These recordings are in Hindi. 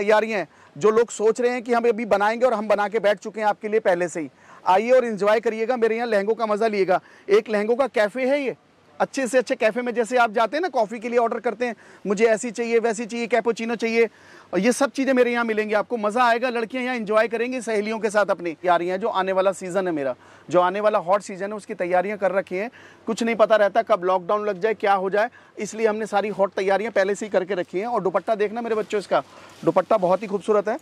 तैयारियां जो लोग सोच रहे हैं कि हम अभी बनाएंगे और हम बना के बैठ चुके हैं आपके लिए पहले से ही आइए और इंजॉय करिएगा मेरे यहाँ लहंगों का मज़ा लिएगा एक लहंगों का कैफ़े है ये अच्छे से अच्छे कैफ़े में जैसे आप जाते हैं ना कॉफ़ी के लिए ऑर्डर करते हैं मुझे ऐसी चाहिए वैसी चाहिए कैपोचिनो चाहिए और ये सब चीज़ें मेरे यहाँ मिलेंगी आपको मज़ा आएगा लड़कियाँ यहाँ इन्जॉय करेंगी सहेलियों के साथ अपनी तैयारी जो आने वाला सीज़न है मेरा जो आने वाला हॉट सीज़न है उसकी तैयारियाँ कर रखी हैं कुछ नहीं पता रहता कब लॉकडाउन लग जाए क्या हो जाए इसलिए हमने सारी हॉट तैयारियाँ पहले से ही करके रखी हैं और दुपट्टा देखना मेरे बच्चों इसका दुपट्टा बहुत ही खूबसूरत है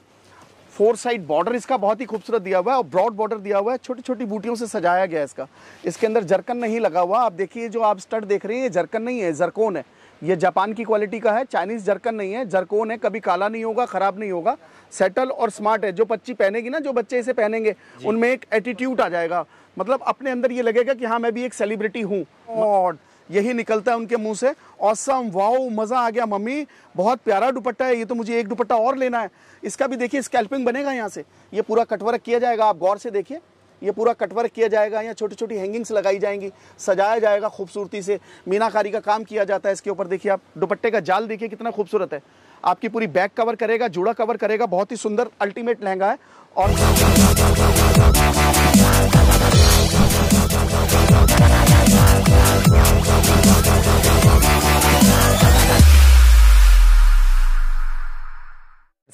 फोर साइड बॉर्डर इसका बहुत ही खूबसूरत दिया हुआ है और ब्रॉड बॉर्डर दिया हुआ है छोटी छोटी बूटियों से सजाया गया है इसका इसके अंदर जरकन नहीं लगा हुआ आप देखिए जो आप स्टड देख रहे हैं ये जरकन नहीं है जरकोन है ये जापान की क्वालिटी का है चाइनीज़ जरकन नहीं है जरकोन है कभी काला नहीं होगा ख़राब नहीं होगा सेटल और स्मार्ट है जो बच्ची पहनेगी ना जो बच्चे इसे पहनेंगे उनमें एक एटीट्यूड आ जाएगा मतलब अपने अंदर ये लगेगा कि हाँ मैं भी एक सेलिब्रिटी हूँ यही निकलता है उनके मुंह से औसम वाओ मज़ा आ गया मम्मी बहुत प्यारा दुपट्टा है ये तो मुझे एक दुपट्टा और लेना है इसका भी देखिए स्कैल्पिंग बनेगा यहाँ से ये पूरा कटवर्क किया जाएगा आप गौर से देखिए ये पूरा कटवर्क किया जाएगा यहाँ छोटी छोटी हैंगिंग्स लगाई जाएंगी सजाया जाएगा खूबसूरती से मीनाकारी का काम किया जाता है इसके ऊपर देखिए आप दुपट्टे का जाल देखिए कितना खूबसूरत है आपकी पूरी बैक कवर करेगा जूड़ा कवर करेगा बहुत ही सुंदर अल्टीमेट लहंगा है और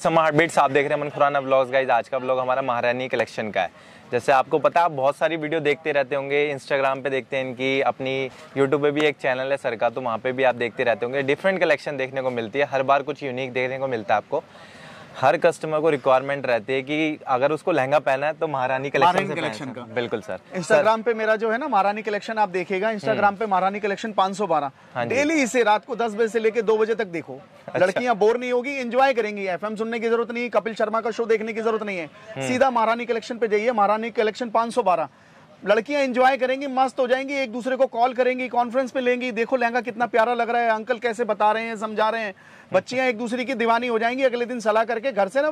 समा आप देख रहे हैं मन खुराना ब्लॉग्स गाइज आज का ब्लॉग हमारा महारानी कलेक्शन का है जैसे आपको पता आप बहुत सारी वीडियो देखते रहते होंगे इंस्टाग्राम पे देखते हैं इनकी अपनी यूट्यूब पे भी एक चैनल है सर का तो वहाँ पे भी आप देखते रहते होंगे डिफरेंट कलेक्शन देखने को मिलती है हर बार कुछ यूनिक देखने को मिलता है आपको हर कस्टमर को रिक्वायरमेंट रहती है कि अगर उसको लहंगा पहना है तो महारानी कलेक्शन कलेक्शन का बिल्कुल सर इंस्टाग्राम पे मेरा जो है ना महारानी कलेक्शन आप देखेगा इंस्टाग्राम हम्म। पे महारानी कलेक्शन पांच सौ बारह हाँ डेली इसे रात को दस बजे से लेकर दो बजे तक देखो अच्छा। लड़कियां बोर नहीं होगी एंजॉय करेंगी एफ सुनने की जरूरत नहीं कपिल शर्मा का शो देखने की जरूरत नहीं है हम्म। सीधा महारानी कलेक्शन पे जाइए महारानी कलेक्शन पांच सौ बारह लड़कियां इंजॉय करेंगी मस्त हो जाएंगी एक दूसरे को कॉल करेंगी कॉन्फ्रेंस पे लेंगी देखो लहंगा कितना प्यारा लग रहा है अंकल कैसे बता रहे हैं समझा रहे हैं बच्चियां एक दूसरे की दीवानी हो जाएंगी अगले दिन सलाह करके घर से ना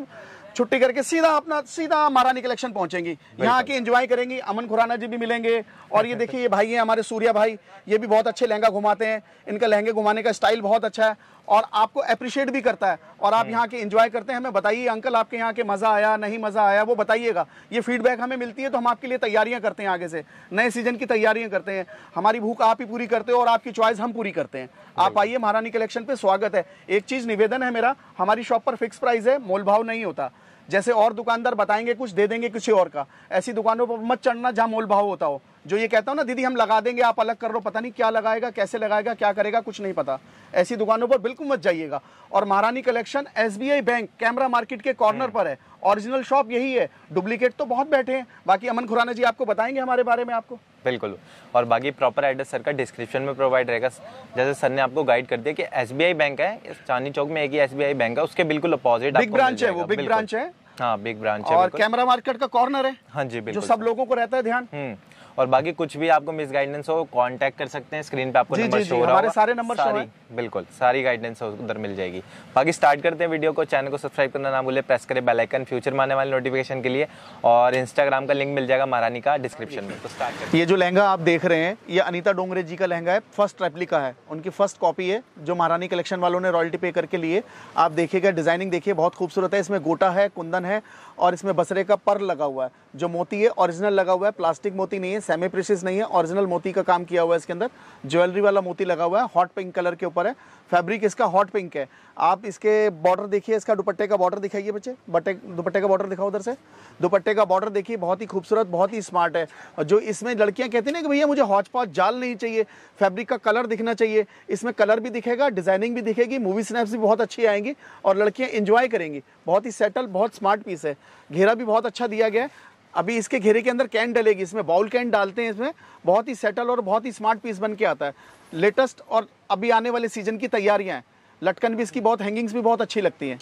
छुट्टी करके सीधा अपना सीधा महारानी कलेक्शन पहुंचेंगी यहाँ आके एंजॉय करेंगी अमन खुराना जी भी मिलेंगे और ये देखिए ये भाई हैं हमारे सूर्या भाई ये भी बहुत अच्छे लहंगा घुमाते हैं इनका लहंगे घुमाने का स्टाइल बहुत अच्छा है और आपको अप्रिशिएट भी करता है और आप हम्म। यहाँ के इंजॉय करते हैं हमें बताइए अंकल आपके यहाँ के मज़ा आया नहीं मज़ा आया वो बताइएगा ये फीडबैक हमें मिलती है तो हम आपके लिए तैयारियाँ करते हैं आगे से नए सीजन की तैयारियाँ करते हैं हमारी भूख आप ही पूरी करते हो और आपकी चॉइस हम पूरी करते हैं आप आइए महारानी कलेक्शन पर स्वागत है एक चीज़ निवेदन है मेरा हमारी शॉप पर फिक्स प्राइस है मोल भाव नहीं होता जैसे और दुकानदार बताएंगे कुछ दे देंगे किसी और का ऐसी दुकानों पर मत चढ़ना जहाँ मोल भाव होता हो जो ये कहता हूँ ना दीदी हम लगा देंगे आप अलग कर लो पता नहीं क्या लगाएगा कैसे लगाएगा क्या करेगा कुछ नहीं पता ऐसी दुकानों पर बिल्कुल मत जाइएगा और Maharani collection S bank camera market के कॉर्नर हम्म। पर है ओरिजिनल शॉप यही है डुप्लीकेट तो बहुत बैठे हैं बाकी अमन खुराना जी आपको बताएंगे हमारे बारे में आपको बिल्कुल और बाकी प्रॉपर एड्रेस सर का डिस्क्रिप्शन में प्रोवाइड रहेगा जैसे सर ने आपको गाइड कर दिया कि एस बैंक है चांदी चौक में एक ही एस बैंक है उसके बिल्कुल अपोजिट बिग ब्रांच है वो बिग ब्रांच है हाँ बिग ब्रांच है और कैमरा मार्केट का कॉर्नर है हाँ जी बिल्कुल जो सब लोगों को रहता है ध्यान हम्म। और बाकी कुछ भी आपको मिस गाइडेंस हो कॉन्टेक्ट कर सकते हैं स्क्रीन पे आपको नंबर शो हो रहा सारे नंबर सारी बिल्कुल सारी गाइडेंस उधर मिल जाएगी बाकी स्टार्ट करते हैं वीडियो को चैनल को सब्सक्राइब करना ना भूले प्रेस करें बेलाइकन फ्यूचर में आने वाले नोटिफिकेशन के लिए और इंस्टाग्राम का लिंक मिल जाएगा महारानी का डिस्क्रिप्शन में तो स्टार्ट ये जो लहंगा आप देख रहे हैं ये अनिता डोंगरे जी का लहंगा है फर्स्ट रेप्लिका है उनकी फर्स्ट कॉपी है जो महारानी कलेक्शन वालों ने रॉयल्टी पे करके लिए आप देखिएगा डिजाइनिंग देखिए बहुत खूबसूरत है इसमें गोटा है कुंदन है और इसमें बसरे का पर लगा हुआ है जो मोती है ओरिजिनल लगा हुआ है प्लास्टिक मोती नहीं है सेमी प्रिशिस नहीं है ओरिजिनल मोती का काम किया हुआ है इसके अंदर ज्वेलरी वाला मोती लगा हुआ है हॉट पिंक कलर के ऊपर है फैब्रिक इसका हॉट पिंक है आप इसके बॉर्डर देखिए इसका दुपट्टे का बॉर्डर दिखाइए बच्चे बट्टे दुपट्टे का बॉर्डर दिखाओ उधर से दुपट्टे का बॉर्डर देखिए बहुत ही खूबसूरत बहुत ही स्मार्ट है और जो इसमें लड़कियां कहती हैं ना कि भैया मुझे हॉच पॉच जाल नहीं चाहिए फैब्रिक का कलर दिखना चाहिए इसमें कलर भी दिखेगा डिजाइनिंग भी दिखेगी मूवी स्नैप्स भी बहुत अच्छी आएंगी और लड़कियाँ इन्जॉय करेंगी बहुत ही सेटल बहुत स्मार्ट पीस है घेरा भी बहुत अच्छा दिया गया है अभी इसके घेरे के अंदर कैन डलेगी इसमें बाउल कैन डालते हैं इसमें बहुत ही सेटल और बहुत ही स्मार्ट पीस बन के आता है लेटेस्ट और अभी आने वाले सीजन की तैयारियाँ हैं लटकन भी इसकी बहुत हैंगिंग्स भी बहुत अच्छी लगती हैं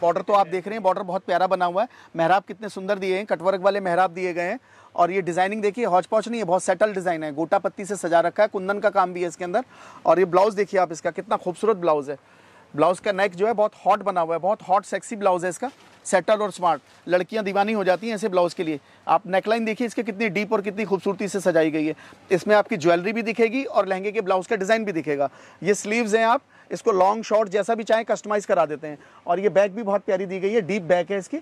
बॉर्डर तो आप देख रहे हैं बॉर्डर बहुत प्यारा बना हुआ है मेहराब कितने सुंदर दिए हैं कटवर्क वाले मेहराब दिए गए हैं और ये डिज़ाइनिंग देखिए हॉच पॉच नहीं है बहुत सेटल डिज़ाइन है गोटा पत्ती से सजा रखा है कुंदन का काम भी है इसके अंदर और ये ब्लाउज़ देखिए आप इसका कितना खूबसूरत ब्लाउज़ है ब्लाउज़ का नेक जो है बहुत हॉट बना हुआ है बहुत हॉट सेक्सी ब्लाउज़ है इसका सेटल और स्मार्ट लड़कियां दीवानी हो जाती हैं ऐसे ब्लाउज़ के लिए आप नेकलाइन देखिए इसके कितनी डीप और कितनी खूबसूरती से सजाई गई है इसमें आपकी ज्वेलरी भी दिखेगी और लहंगे के ब्लाउज़ का डिज़ाइन भी दिखेगा ये स्लीव्स हैं आप इसको लॉन्ग शॉर्ट जैसा भी चाहें कस्टमाइज़ करा देते हैं और ये बैक भी बहुत प्यारी दी गई है डीप बैक है इसकी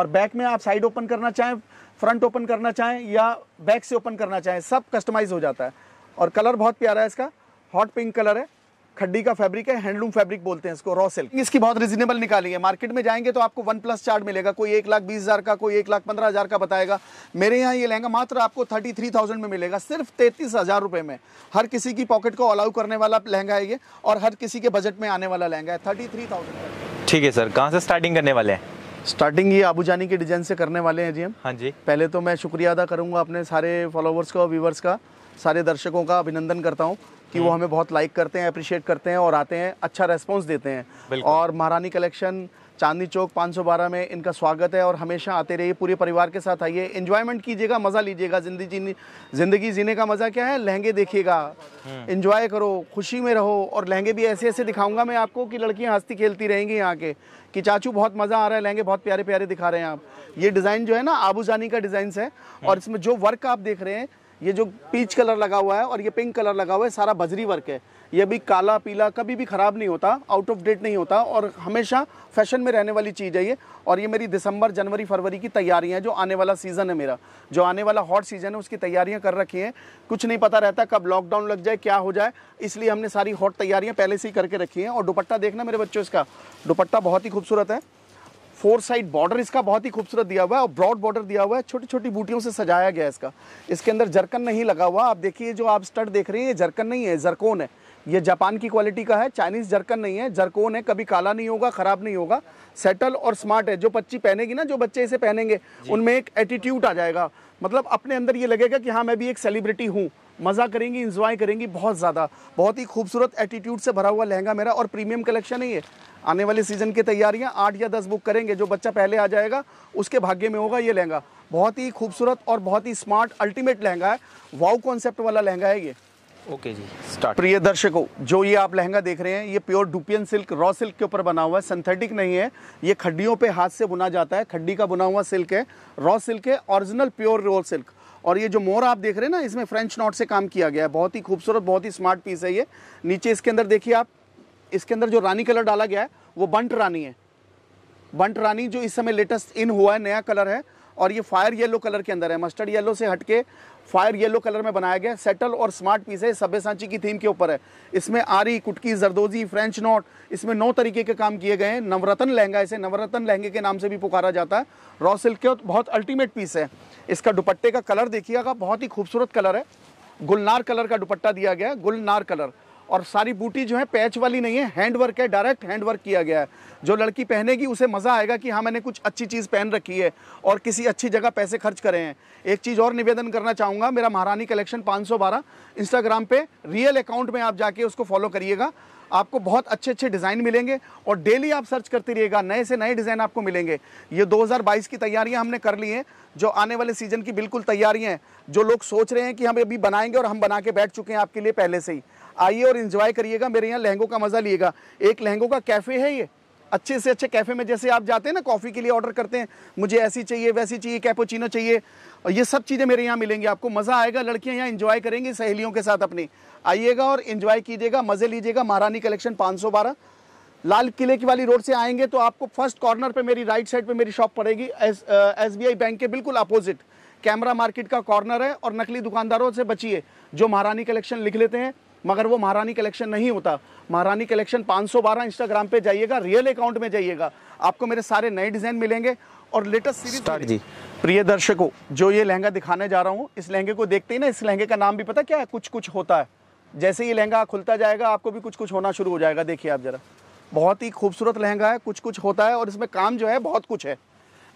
और बैक में आप साइड ओपन करना चाहें फ्रंट ओपन करना चाहें या बैक से ओपन करना चाहें सब कस्टमाइज़ हो जाता है और कलर बहुत प्यारा है इसका हॉट पिंक कलर है खड्डी का फैब्रिक है हैंडलूम फैब्रिक बोलते हैं इसको रॉ सिल्क इसकी बहुत रीजनेबल निकाली है मार्केट में जाएंगे तो आपको वन प्लस चार्ट मिलेगा कोई एक लाख बीस हज़ार का कोई एक लाख पंद्रह हज़ार का बताएगा मेरे यहाँ ये लहंगा मात्र आपको थर्टी थ्री थाउजेंड में मिलेगा सिर्फ तैतीस हज़ार रुपये में हर किसी की पॉकेट को अलाउ करने वाला लहंगा है ये और हर किसी के बजट में आने वाला लहंगा है थर्टी थ्री थाउजेंड ठीक है सर कहाँ से स्टार्टिंग करने वाले हैं स्टार्टिंग ये आबूजानी के डिजाइन से करने वाले हैं जी हम हाँ जी पहले तो मैं शुक्रिया अदा करूंगा अपने सारे फॉलोवर्स का व्यूवर्स का सारे दर्शकों का अभिनंदन करता हूँ कि वो हम्म। हमें बहुत लाइक करते हैं अप्रिशिएट करते हैं और आते हैं अच्छा रेस्पॉन्स देते हैं और महारानी कलेक्शन चांदनी चौक 512 में इनका स्वागत है और हमेशा आते रहिए पूरे परिवार के साथ आइए इन्जॉयमेंट कीजिएगा मज़ा लीजिएगा जिंदगी जीने ज़िंदगी जीने का मज़ा क्या है लहंगे देखिएगा इन्जॉय हम्म। करो खुशी में रहो और लहंगे भी ऐसे ऐसे दिखाऊंगा मैं आपको कि लड़कियां हंसती खेलती रहेंगी यहाँ के कि चाचू बहुत मज़ा आ रहा है लहंगे बहुत प्यारे प्यारे दिखा रहे हैं आप ये डिज़ाइन जो है ना आबूजानी का डिज़ाइन है हम्म। और इसमें जो वर्क आप देख रहे हैं ये जो पीच कलर लगा हुआ है और ये पिंक कलर लगा हुआ है सारा बजरी वर्क है ये भी काला पीला कभी भी ख़राब नहीं होता आउट ऑफ डेट नहीं होता और हमेशा फैशन में रहने वाली चीज़ है ये और ये मेरी दिसंबर जनवरी फरवरी की तैयारियां जो आने वाला सीज़न है मेरा जो आने वाला हॉट सीज़न है उसकी तैयारियां कर रखी हैं कुछ नहीं पता रहता कब लॉकडाउन लग जाए क्या हो जाए इसलिए हमने सारी हॉट तैयारियाँ पहले से ही करके रखी हैं और दुपट्टा देखना मेरे बच्चों इसका दुपट्टा बहुत ही खूबसूरत है फोर साइड बॉर्डर इसका बहुत ही खूबसूरत दिया हुआ है और ब्रॉड बॉर्डर दिया हुआ है छोटी छोटी बूटियों से सजाया गया है इसका इसके अंदर जरकन नहीं लगा हुआ आप देखिए जो आप स्टड देख रहे हैं ये जरकन नहीं है जरकोन है ये जापान की क्वालिटी का है चाइनीज़ जरकन नहीं है जरकोन है कभी काला नहीं होगा ख़राब नहीं होगा सेटल और स्मार्ट है जो बच्ची पहनेगी ना जो बच्चे इसे पहनेंगे उनमें एक एटीट्यूड आ जाएगा मतलब अपने अंदर ये लगेगा कि हाँ मैं भी एक सेलिब्रिटी हूँ मज़ा करेंगी इंजॉय करेंगी बहुत ज़्यादा बहुत ही खूबसूरत एटीट्यूड से भरा हुआ लहंगा मेरा और प्रीमियम कलेक्शन है ये आने वाले सीज़न की तैयारियां आठ या दस बुक करेंगे जो बच्चा पहले आ जाएगा उसके भाग्य में होगा ये लहंगा बहुत ही खूबसूरत और बहुत ही स्मार्ट अल्टीमेट लहंगा है वाव कॉन्सेप्ट वाला लहंगा है ये ओके जी स्टार्ट प्रिय दर्शकों जो ये आप लहंगा देख रहे हैं ये pure dupion silk raw silk के ऊपर बना हुआ है सिंथेटिक नहीं है ये खड्डियों पे हाथ से बुना जाता है खड्डी का बुना हुआ सिल्क है रॉ सिल्क है ओरिजिनल प्योर रॉ सिल्क और ये जो मोर आप देख रहे हैं ना इसमें फ्रेंच नॉट से काम किया गया है बहुत ही खूबसूरत बहुत ही स्मार्ट पीस है ये नीचे इसके अंदर देखिए आप इसके अंदर जो रानी कलर डाला गया है वो बंट रानी है बंट रानी जो इस समय लेटेस्ट इन हुआ है नया कलर है और ये फायर येलो कलर के अंदर है मस्टर्ड येलो से हटके फायर येलो कलर में बनाया गया सेटल और स्मार्ट पीस है सभ्य सांची की थीम के ऊपर है इसमें आरी कुटकी जरदोजी फ्रेंच नोट इसमें नौ तरीके के काम किए गए हैं नवरत्न लहंगा इसे नवरत्न लहंगे के नाम से भी पुकारा जाता है रॉ सिल्क के बहुत अल्टीमेट पीस है इसका दुपट्टे का कलर देखिएगा बहुत ही खूबसूरत कलर है गुलनार कलर का दुपट्टा दिया गया है गुलनार कलर और सारी बूटी जो है पैच वाली नहीं है हैंड वर्क है डायरेक्ट हैंड वर्क किया गया है जो लड़की पहनेगी उसे मज़ा आएगा कि हाँ मैंने कुछ अच्छी चीज़ पहन रखी है और किसी अच्छी जगह पैसे खर्च करे हैं एक चीज़ और निवेदन करना चाहूँगा मेरा महारानी कलेक्शन 512 इंस्टाग्राम पर रियल अकाउंट में आप जाके उसको फॉलो करिएगा आपको बहुत अच्छे अच्छे डिज़ाइन मिलेंगे और डेली आप सर्च करते रहिएगा नए से नए डिज़ाइन आपको मिलेंगे ये 2022 की तैयारियां हमने कर ली हैं जो आने वाले सीज़न की बिल्कुल तैयारियां हैं जो लोग सोच रहे हैं कि हम अभी बनाएंगे और हम बना के बैठ चुके हैं आपके लिए पहले से ही आइए और इन्जॉय करिएगा मेरे यहाँ लहंगों का मज़ा लिएगा एक लहंगों का कैफ़े है ये अच्छे से अच्छे कैफ़े में जैसे आप जाते हैं ना कॉफ़ी के लिए ऑर्डर करते हैं मुझे ऐसी चाहिए वैसी चाहिए कैपोचिनो चाहिए और ये सब चीज़ें मेरे यहाँ मिलेंगी आपको मज़ा आएगा लड़कियाँ यहाँ इंजॉय करेंगी सहेलियों के साथ अपनी आइएगा और इन्जॉय कीजिएगा मज़े लीजिएगा महारानी कलेक्शन पाँच सौ बारह लाल किले की वाली रोड से आएंगे तो आपको फर्स्ट कॉर्नर पे मेरी राइट साइड पे मेरी शॉप पड़ेगी एस बी आई बैंक के बिल्कुल अपोजिट कैमरा मार्केट का कॉर्नर है और नकली दुकानदारों से बचिए जो महारानी कलेक्शन लिख लेते हैं मगर वो महारानी कलेक्शन नहीं होता महारानी कलेक्शन 512 इंस्टाग्राम पे जाइएगा रियल अकाउंट में जाइएगा आपको मेरे सारे नए डिज़ाइन मिलेंगे और लेटेस्ट सीरीज जी प्रिय दर्शकों जो ये लहंगा दिखाने जा रहा हूँ इस लहंगे को देखते ही ना इस लहंगे का नाम भी पता क्या है कुछ कुछ होता है जैसे ये लहंगा खुलता जाएगा आपको भी कुछ कुछ होना शुरू हो जाएगा देखिए आप ज़रा बहुत ही खूबसूरत लहंगा है कुछ कुछ होता है और इसमें काम जो है बहुत कुछ है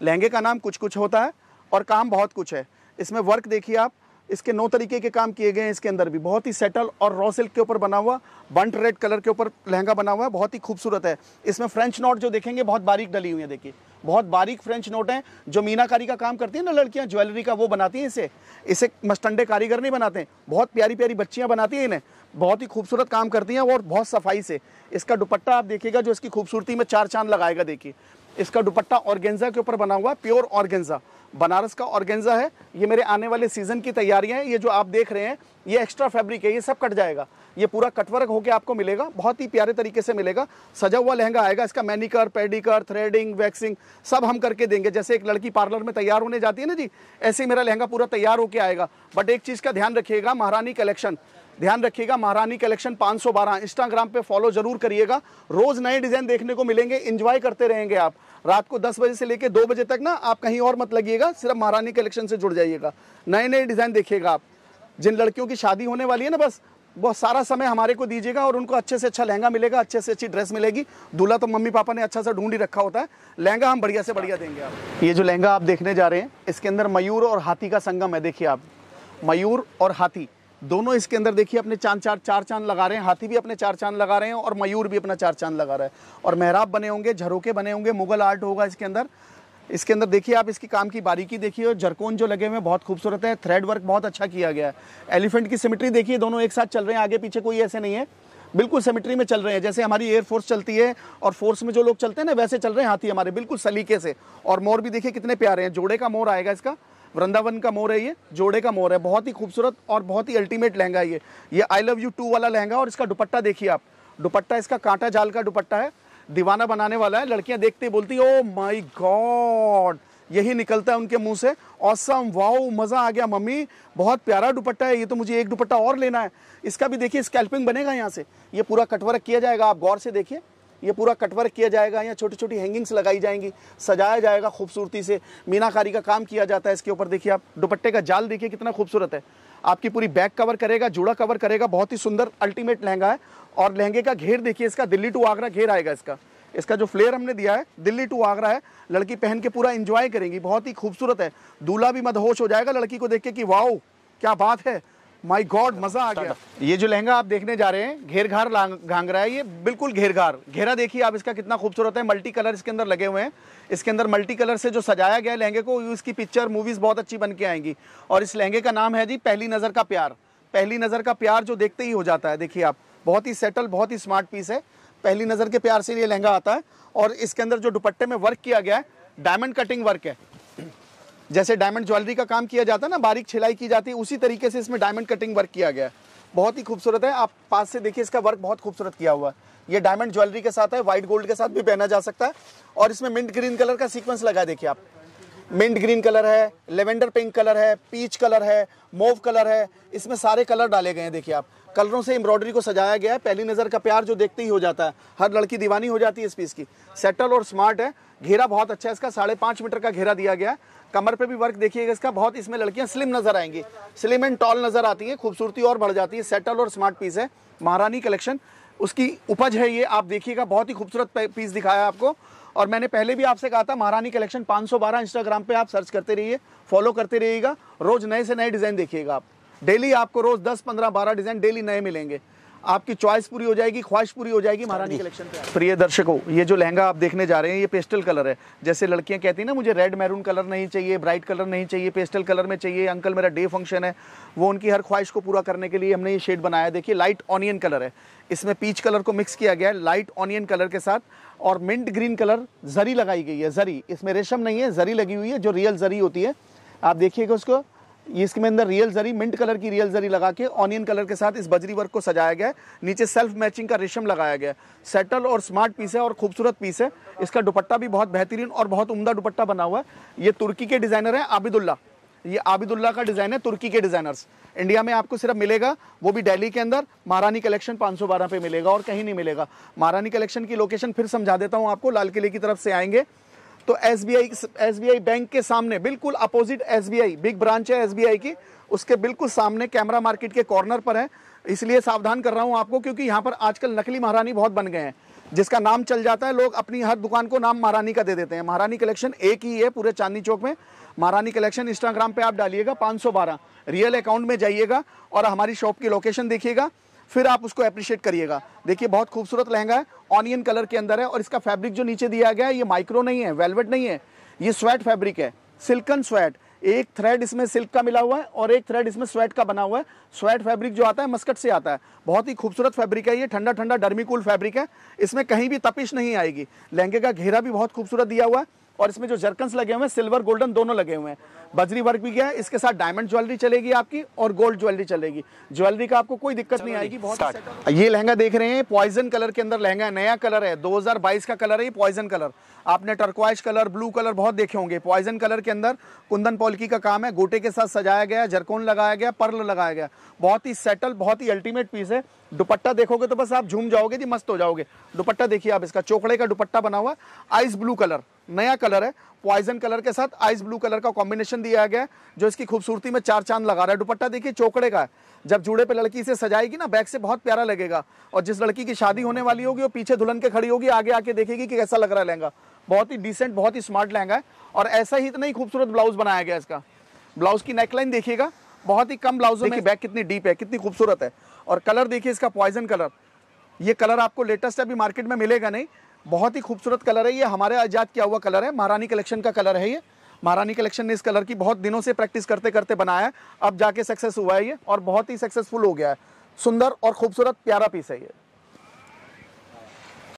लहंगे का नाम कुछ कुछ होता है और काम बहुत कुछ है इसमें वर्क देखिए आप इसके नौ तरीके के काम किए गए हैं इसके अंदर भी बहुत ही सेटल और रॉ सिल्क के ऊपर बना हुआ बंट रेड कलर के ऊपर लहंगा बना हुआ है बहुत ही खूबसूरत है इसमें फ्रेंच नोट जो देखेंगे बहुत बारीक डली हुई है देखिए बहुत बारीक फ्रेंच नोट हैं जो मीनाकारी का काम करती हैं ना लड़कियां ज्वेलरी का वो बनाती हैं इसे इसे मस्टंडे कारीगर नहीं बनाते बहुत प्यारी प्यारी बच्चियां बनाती हैं इन्हें बहुत ही खूबसूरत काम करती हैं और बहुत सफाई से इसका दुपट्टा आप देखिएगा जो इसकी खूबसूरती में चार चांद लगाएगा देखिए इसका दुपट्टा ऑर्गेंजा के ऊपर बना हुआ है प्योर ऑर्गेंजा बनारस का ऑर्गेंजा है ये मेरे आने वाले सीज़न की तैयारियां हैं ये जो आप देख रहे हैं ये एक्स्ट्रा फैब्रिक है ये सब कट जाएगा ये पूरा कटवर्क होकर आपको मिलेगा बहुत ही प्यारे तरीके से मिलेगा सजा हुआ लहंगा आएगा इसका मैनिकर पेडिकर थ्रेडिंग वैक्सिंग सब हम करके देंगे जैसे एक लड़की पार्लर में तैयार होने जाती है ना जी ऐसे ही मेरा लहंगा पूरा तैयार होकर आएगा बट एक चीज़ का ध्यान रखिएगा महारानी कलेक्शन ध्यान रखिएगा महारानी कलेक्शन 512 इंस्टाग्राम पे फॉलो जरूर करिएगा रोज नए डिजाइन देखने को मिलेंगे इंजॉय करते रहेंगे आप रात को दस बजे से लेकर दो बजे तक ना आप कहीं और मत लगिएगा सिर्फ महारानी कलेक्शन से जुड़ जाइएगा नए नए डिज़ाइन देखिएगा आप जिन लड़कियों की शादी होने वाली है ना बस बहुत सारा समय हमारे को दीजिएगा और उनको अच्छे से अच्छा लहंगा मिलेगा अच्छे से अच्छी ड्रेस मिलेगी दूल्हा तो मम्मी पापा ने अच्छा सा ढूंढ ही रखा होता है लहंगा हम बढ़िया से बढ़िया देंगे आप ये जो लहंगा आप देखने जा रहे हैं इसके अंदर मयूर और हाथी का संगम है देखिए आप मयूर और हाथी दोनों इसके अंदर देखिए अपने चांद चार चार चांद लगा रहे हैं हाथी भी अपने चार चांद लगा रहे हैं और मयूर भी अपना चार चांद लगा रहा है और मेहराब बने होंगे झरोके बने होंगे मुगल आर्ट होगा इसके अंदर इसके अंदर देखिए आप इसकी काम की बारीकी देखिए और जरकोन जो लगे हुए हैं बहुत खूबसूरत है थ्रेड वर्क बहुत अच्छा किया गया है एलिफेंट की सिमिट्री देखिए दोनों एक साथ चल रहे हैं आगे पीछे कोई ऐसे नहीं है बिल्कुल सिमिट्री में चल रहे हैं जैसे हमारी एयरफोर्स चलती है और फोर्स में जो लोग चलते हैं ना वैसे चल रहे हैं हाथी हमारे बिल्कुल सलीके से और मोर भी देखिए कितने प्यारे हैं जोड़े का मोर आएगा इसका वृंदावन का मोर है ये जोड़े का मोर है बहुत ही खूबसूरत और बहुत ही अल्टीमेट लहंगा ये ये आई लव यू टू वाला लहंगा और इसका दुपट्टा देखिए आप दुपट्टा इसका कांटा जाल का दुपट्टा है दीवाना बनाने वाला है लड़कियां देखते ही बोलती ओ माई गॉड यही निकलता है उनके मुंह से औसम वाओ मज़ा आ गया मम्मी बहुत प्यारा दुपट्टा है ये तो मुझे एक दुपट्टा और लेना है इसका भी देखिए स्कैल्पिंग बनेगा यहाँ से ये पूरा कटवर्क किया जाएगा आप गौर से देखिए ये पूरा कटवर्क किया जाएगा या छोटी छोटी हैंगिंग्स लगाई जाएंगी सजाया जाएगा खूबसूरती से मीनाकारी का काम किया जाता है इसके ऊपर देखिए आप दुपट्टे का जाल देखिए कितना खूबसूरत है आपकी पूरी बैक कवर करेगा जूड़ा कवर करेगा बहुत ही सुंदर अल्टीमेट लहंगा है और लहंगे का घेर देखिए इसका दिल्ली टू आगरा घेर आएगा इसका इसका जो फ्लेयर हमने दिया है दिल्ली टू आगरा है लड़की पहन के पूरा इंजॉय करेंगी बहुत ही खूबसूरत है दूल्हा भी मदहोश हो जाएगा लड़की को देख के कि वाओ क्या बात है माय गॉड मजा आ गया ये जो लहंगा आप देखने जा रहे हैं घेर घर घांगरा है ये बिल्कुल घेर घर घेरा देखिए आप इसका कितना खूबसूरत है मल्टी कलर इसके अंदर लगे हुए हैं इसके अंदर मल्टी कलर से जो सजाया गया लहंगे को इसकी पिक्चर मूवीज बहुत अच्छी बन के आएंगी और इस लहंगे का नाम है जी पहली नज़र का प्यार पहली नज़र का प्यार जो देखते ही हो जाता है देखिए आप बहुत ही सेटल बहुत ही स्मार्ट पीस है पहली नज़र के प्यार से ये लहंगा आता है और इसके अंदर जो दुपट्टे में वर्क किया गया है डायमंड कटिंग वर्क है जैसे डायमंड ज्वेलरी का काम किया जाता है ना बारीक छिलाई की जाती है उसी तरीके से इसमें डायमंड कटिंग वर्क किया गया है बहुत ही खूबसूरत है आप पास से देखिए इसका वर्क बहुत खूबसूरत किया हुआ है ये डायमंड ज्वेलरी के साथ है व्हाइट गोल्ड के साथ भी पहना जा सकता है और इसमें मिंट ग्रीन कलर का सीक्वेंस लगा देखिए आप मिंट ग्रीन कलर है लेवेंडर पिंक कलर है पीच कलर है मोव कलर है इसमें सारे कलर डाले गए हैं देखिए आप कलरों से एम्ब्रॉयडरी को सजाया गया है पहली नज़र का प्यार जो देखते ही हो जाता है हर लड़की दीवानी हो जाती है इस पीस की सेटल और स्मार्ट है घेरा बहुत अच्छा है इसका साढ़े पाँच मीटर का घेरा दिया गया है कमर पे भी वर्क देखिएगा इसका बहुत इसमें लड़कियां स्लिम नजर आएंगी स्लिम एंड टॉल नजर आती है खूबसूरती और बढ़ जाती है सेटल और स्मार्ट पीस है महारानी कलेक्शन उसकी उपज है ये आप देखिएगा बहुत ही खूबसूरत पीस दिखाया आपको और मैंने पहले भी आपसे कहा था महारानी कलेक्शन 512 इंस्टाग्राम पे आप सर्च करते रहिए फॉलो करते रहिएगा रोज नए से नए डिज़ाइन देखिएगा आप डेली आपको रोज 10 15 12 डिज़ाइन डेली नए मिलेंगे आपकी चॉइस पूरी हो जाएगी ख्वाहिश पूरी हो जाएगी महारानी कलेक्शन पे प्रिय दर्शकों ये जो लहंगा आप देखने जा रहे हैं ये पेस्टल कलर है जैसे लड़कियां कहती हैं ना मुझे रेड मैरून कलर नहीं चाहिए ब्राइट कलर नहीं चाहिए पेस्टल कलर में चाहिए अंकल मेरा डे फंक्शन है वो उनकी हर ख्वाहिश को पूरा करने के लिए हमने ये शेड बनाया देखिए लाइट ऑनियन कलर है इसमें पीच कलर को मिक्स किया गया है लाइट ऑनियन कलर के साथ और मिंट ग्रीन कलर जरी लगाई गई है जरी इसमें रेशम नहीं है जरी लगी हुई है जो रियल जरी होती है आप देखिएगा उसको ये इसके अंदर रियल जरी मिंट कलर की रियल जरी लगा के ऑनियन कलर के साथ इस बजरी वर्क को सजाया गया है नीचे सेल्फ मैचिंग का रेशम लगाया गया है सेटल और स्मार्ट पीस है और खूबसूरत पीस है इसका दुपट्टा भी बहुत बेहतरीन और बहुत उमदा दुपट्टा बना हुआ है ये तुर्की के डिज़ाइनर है आबिदुल्ला ये आबिदुल्ला का डिज़ाइन है तुर्की के डिज़ाइनर्स इंडिया में आपको सिर्फ मिलेगा वो भी दिल्ली के अंदर महारानी कलेक्शन 512 पे मिलेगा और कहीं नहीं मिलेगा महारानी कलेक्शन की लोकेशन फिर समझा देता हूँ आपको लाल किले की तरफ से आएंगे तो एस बी आई बैंक के सामने बिल्कुल अपोजिट एस बिग ब्रांच है एस की उसके बिल्कुल सामने कैमरा मार्केट के कॉर्नर पर है इसलिए सावधान कर रहा हूँ आपको क्योंकि यहाँ पर आजकल नकली महारानी बहुत बन गए हैं जिसका नाम चल जाता है लोग अपनी हर दुकान को नाम महारानी का दे देते हैं महारानी कलेक्शन एक ही है पूरे चांदनी चौक में महारानी कलेक्शन इंस्टाग्राम पे आप डालिएगा 512 रियल अकाउंट में जाइएगा और हमारी शॉप की लोकेशन देखिएगा फिर आप उसको अप्रिशिएट करिएगा देखिए बहुत खूबसूरत लहंगा है ऑनियन कलर के अंदर है और इसका फैब्रिक जो नीचे दिया गया है ये माइक्रो नहीं है वेलवेट नहीं है ये स्वेट फैब्रिक है सिल्कन स्वेट एक थ्रेड इसमें सिल्क का मिला हुआ है और एक थ्रेड इसमें स्वेट का बना हुआ है स्वेट फैब्रिक जो आता है मस्कट से आता है बहुत ही खूबसूरत फैब्रिक है ये ठंडा ठंडा डर्मी कूल फैब्रिक है इसमें कहीं भी तपिश नहीं आएगी लहंगे का घेरा भी बहुत खूबसूरत दिया हुआ है और इसमें जो जर्कन्स लगे हुए हैं सिल्वर गोल्डन दोनों लगे हुए हैं बजरी वर्क भी गया है इसके साथ डायमंड ज्वेलरी चलेगी आपकी और गोल्ड ज्वेलरी चलेगी ज्वेलरी का आपको कोई दिक्कत नहीं आएगी बहुत ये लहंगा देख रहे हैं पॉइजन कलर के अंदर लहंगा नया कलर है 2022 का कलर है ये पॉइजन कलर आपने टर्कवाइज कलर ब्लू कलर बहुत देखे होंगे पॉइजन कलर के अंदर कुंदन पॉलकी का काम है गोटे के साथ सजाया गया जरकोन लगाया गया पर्ल लगाया गया बहुत ही सेटल बहुत ही अल्टीमेट पीस है दुपट्टा देखोगे तो बस आप झूम जाओगे जी मस्त हो जाओगे दुपट्टा देखिए आप इसका चोकड़े का दुपट्टा बना हुआ आइस ब्लू कलर नया कलर है पॉइजन कलर के साथ आइस ब्लू कलर का कॉम्बिनेशन दिया गया जो इसकी खूबसूरती में चार चांद लगा रहा है दुपट्टा देखिए चौकड़े का है जब जुड़े पे लड़की इसे सजाएगी ना बैक से बहुत प्यारा लगेगा और जिस लड़की की शादी होने वाली होगी वो पीछे दुल्हन के खड़ी होगी आगे आके देखेगी कि कैसा लग रहा है लहंगा बहुत ही डिसेंट बहुत ही स्मार्ट लहंगा है और ऐसा ही इतना ही खूबसूरत ब्लाउज बनाया गया इसका ब्लाउज की नेकलाइन देखिएगा बहुत ही कम ब्लाउज में बैक कितनी डीप है कितनी खूबसूरत है और कलर देखिए इसका पॉइजन कलर ये कलर आपको लेटेस्ट अभी मार्केट में मिलेगा नहीं बहुत ही खूबसूरत कलर है ये हमारे आज़ाद किया हुआ कलर है महारानी कलेक्शन का कलर है ये महारानी कलेक्शन ने इस कलर की बहुत दिनों से प्रैक्टिस करते करते बनाया है अब जाके सक्सेस हुआ है ये और बहुत ही सक्सेसफुल हो गया है सुंदर और खूबसूरत प्यारा पीस है ये